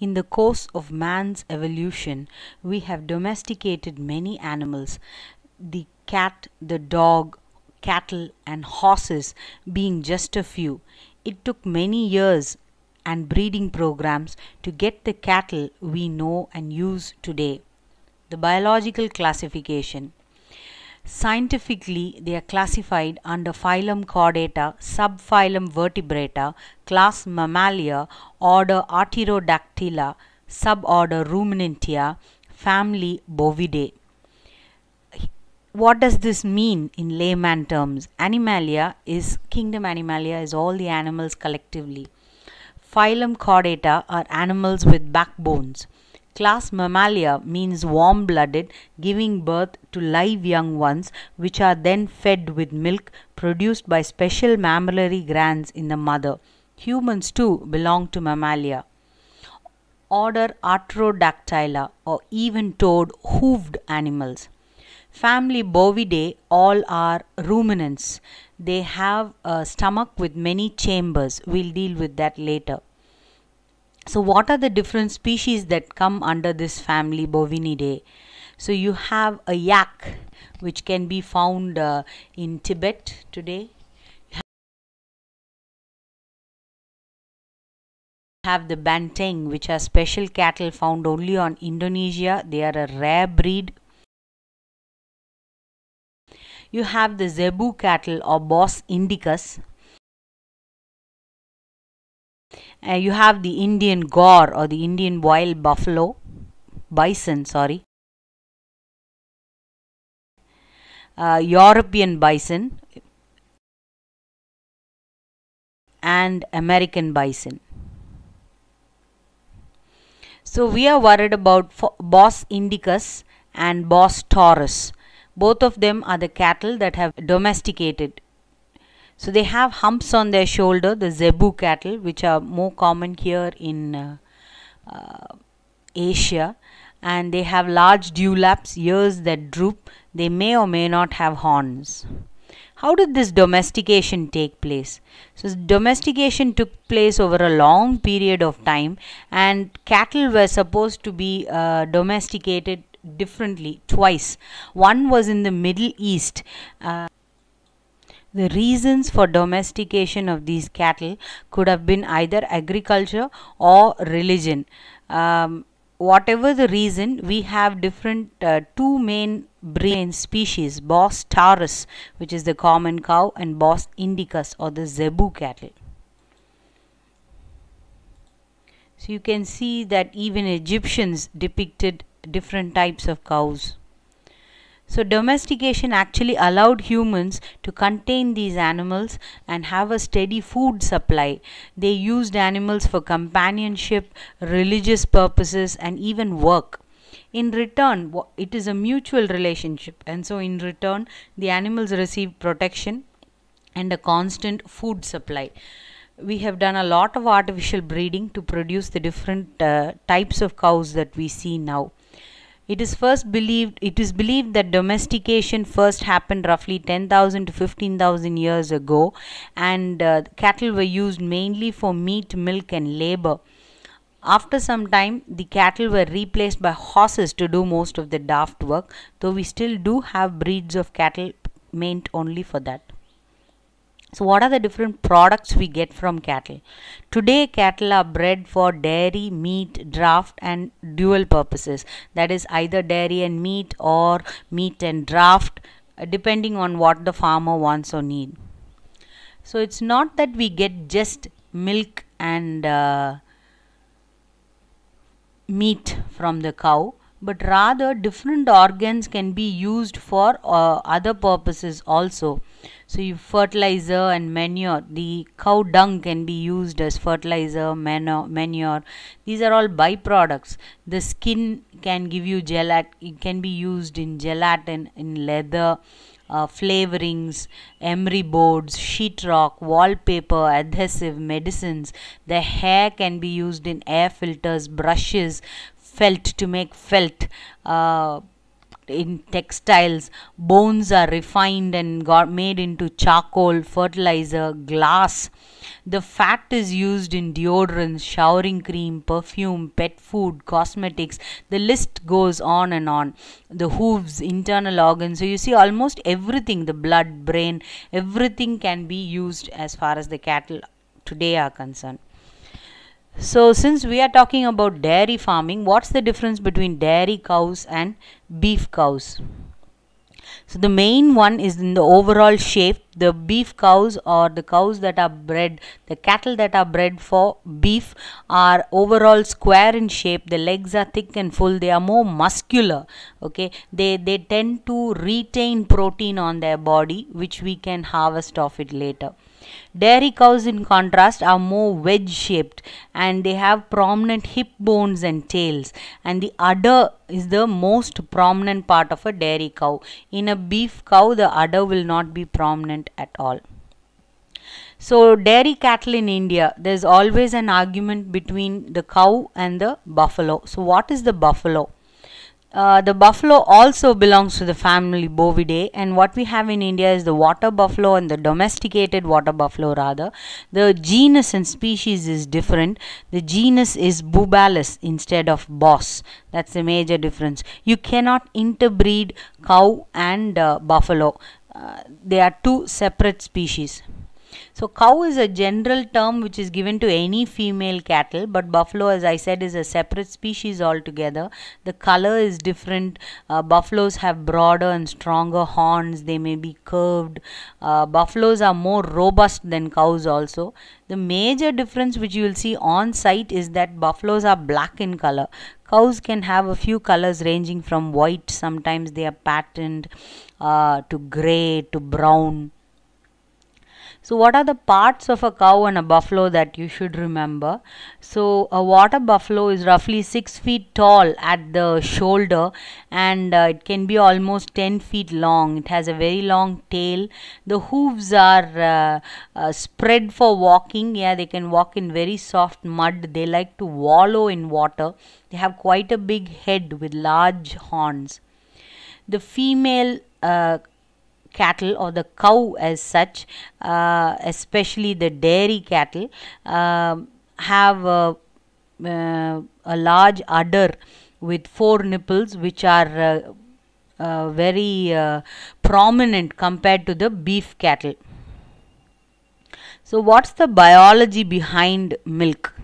In the course of man's evolution, we have domesticated many animals, the cat, the dog, cattle, and horses being just a few. It took many years and breeding programs to get the cattle we know and use today. The biological classification. Scientifically, they are classified under phylum Chordata, subphylum Vertebrata, class Mammalia, order Artirodactyla, suborder Ruminantia, family Bovidae. What does this mean in layman terms? Animalia is, kingdom Animalia is all the animals collectively. Phylum Chordata are animals with backbones. Class Mammalia means warm blooded, giving birth to live young ones, which are then fed with milk produced by special mammillary glands in the mother. Humans too belong to Mammalia. Order Artiodactyla, or even toed hooved animals. Family Bovidae all are ruminants. They have a stomach with many chambers. We'll deal with that later. So what are the different species that come under this family Bovinidae? So you have a yak which can be found uh, in Tibet today. You have the banteng which are special cattle found only on Indonesia. They are a rare breed. You have the zebu cattle or Bos indicus Uh, you have the Indian gore or the Indian wild buffalo, bison, sorry. Uh, European bison and American bison. So we are worried about Bos indicus and Bos taurus. Both of them are the cattle that have domesticated so they have humps on their shoulder, the zebu cattle, which are more common here in uh, uh, Asia. And they have large dewlaps, ears that droop. They may or may not have horns. How did this domestication take place? So, domestication took place over a long period of time, and cattle were supposed to be uh, domesticated differently twice. One was in the Middle East. Uh, the reasons for domestication of these cattle could have been either agriculture or religion. Um, whatever the reason, we have different uh, two main brain species, Bos taurus, which is the common cow, and Bos indicus or the zebu cattle. So you can see that even Egyptians depicted different types of cows. So domestication actually allowed humans to contain these animals and have a steady food supply. They used animals for companionship, religious purposes and even work. In return, it is a mutual relationship and so in return the animals receive protection and a constant food supply we have done a lot of artificial breeding to produce the different uh, types of cows that we see now. It is first believed it is believed that domestication first happened roughly 10,000 to 15,000 years ago and uh, cattle were used mainly for meat, milk and labor. After some time, the cattle were replaced by horses to do most of the daft work, though we still do have breeds of cattle meant only for that. So what are the different products we get from cattle? Today cattle are bred for dairy, meat, draft and dual purposes. That is either dairy and meat or meat and draft uh, depending on what the farmer wants or need. So it's not that we get just milk and uh, meat from the cow but rather different organs can be used for uh, other purposes also so you fertilizer and manure. The cow dung can be used as fertilizer, manure. manure. These are all byproducts. The skin can give you gelat. It can be used in gelatin, in leather. Uh, flavorings, emery boards, sheetrock, wallpaper, adhesive, medicines. The hair can be used in air filters, brushes, felt to make felt. Uh, in textiles bones are refined and got made into charcoal fertilizer glass the fat is used in deodorants showering cream perfume pet food cosmetics the list goes on and on the hooves internal organs so you see almost everything the blood brain everything can be used as far as the cattle today are concerned so since we are talking about dairy farming, what's the difference between dairy cows and beef cows? So the main one is in the overall shape. The beef cows or the cows that are bred, the cattle that are bred for beef are overall square in shape. The legs are thick and full. They are more muscular. Okay, they they tend to retain protein on their body, which we can harvest off it later. Dairy cows, in contrast, are more wedge shaped and they have prominent hip bones and tails, and the udder is the most prominent part of a dairy cow. In a beef cow, the udder will not be prominent at all. So, dairy cattle in India, there is always an argument between the cow and the buffalo. So, what is the buffalo? Uh, the buffalo also belongs to the family Bovidae and what we have in India is the water buffalo and the domesticated water buffalo rather. The genus and species is different. The genus is Bubalus instead of Boss. That's the major difference. You cannot interbreed cow and uh, buffalo. Uh, they are two separate species. So cow is a general term which is given to any female cattle but buffalo as I said is a separate species altogether. The color is different. Uh, buffaloes have broader and stronger horns. They may be curved. Uh, buffaloes are more robust than cows also. The major difference which you will see on site is that buffaloes are black in color cows can have a few colors ranging from white sometimes they are patterned uh, to gray to brown so what are the parts of a cow and a buffalo that you should remember? So a water buffalo is roughly 6 feet tall at the shoulder and uh, it can be almost 10 feet long. It has a very long tail. The hooves are uh, uh, spread for walking. Yeah, they can walk in very soft mud. They like to wallow in water. They have quite a big head with large horns. The female uh, cattle or the cow as such, uh, especially the dairy cattle, uh, have a, uh, a, large udder with four nipples which are uh, uh, very prominent compared to the beef cattle. So, what's the biology behind milk?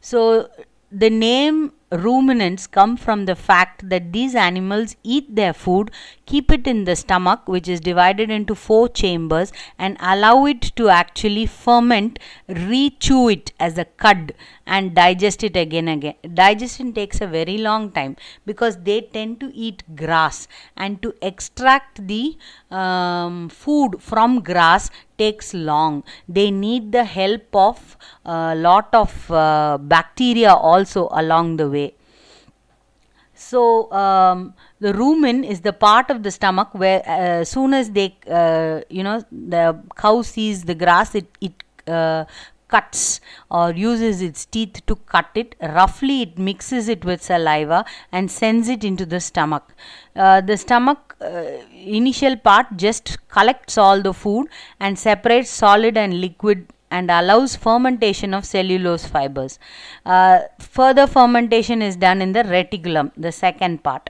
So, the name ruminants come from the fact that these animals eat their food, keep it in the stomach, which is divided into four chambers, and allow it to actually ferment, rechew it as a cud, and digest it again again. Digestion takes a very long time because they tend to eat grass, and to extract the um, food from grass takes long they need the help of a uh, lot of uh, bacteria also along the way so um, the rumen is the part of the stomach where uh, soon as they uh, you know the cow sees the grass it it uh, cuts or uses its teeth to cut it. Roughly, it mixes it with saliva and sends it into the stomach. Uh, the stomach uh, initial part just collects all the food and separates solid and liquid and allows fermentation of cellulose fibers. Uh, further fermentation is done in the reticulum, the second part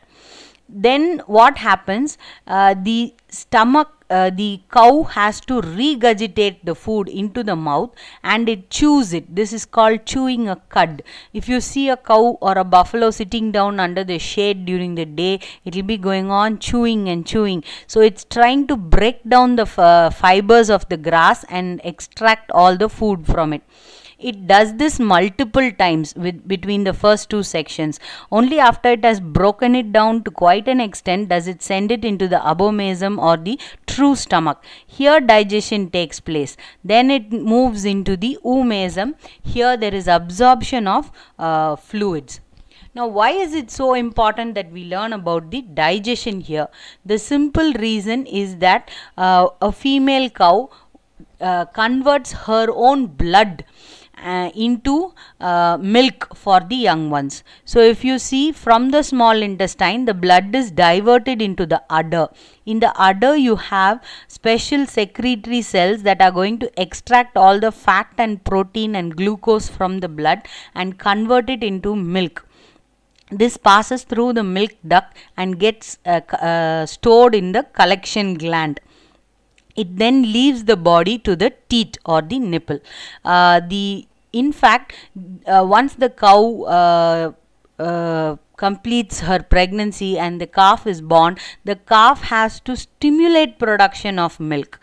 then what happens uh, the stomach uh, the cow has to regurgitate the food into the mouth and it chews it this is called chewing a cud if you see a cow or a buffalo sitting down under the shade during the day it will be going on chewing and chewing so it's trying to break down the uh, fibers of the grass and extract all the food from it it does this multiple times with between the first two sections only after it has broken it down to quite an extent does it send it into the abomasum or the true stomach here digestion takes place then it moves into the umasum here there is absorption of uh, fluids now, why is it so important that we learn about the digestion here? The simple reason is that uh, a female cow uh, converts her own blood uh, into uh, milk for the young ones. So if you see from the small intestine the blood is diverted into the udder. In the udder you have special secretory cells that are going to extract all the fat and protein and glucose from the blood and convert it into milk. This passes through the milk duct and gets uh, uh stored in the collection gland it then leaves the body to the teat or the nipple. Uh, the in fact, uh, once the cow uh, uh, completes her pregnancy and the calf is born, the calf has to stimulate production of milk.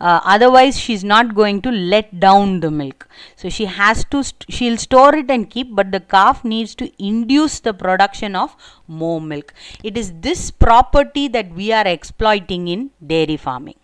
Uh, otherwise, she's not going to let down the milk. So she has to, st she'll store it and keep, but the calf needs to induce the production of more milk. It is this property that we are exploiting in dairy farming.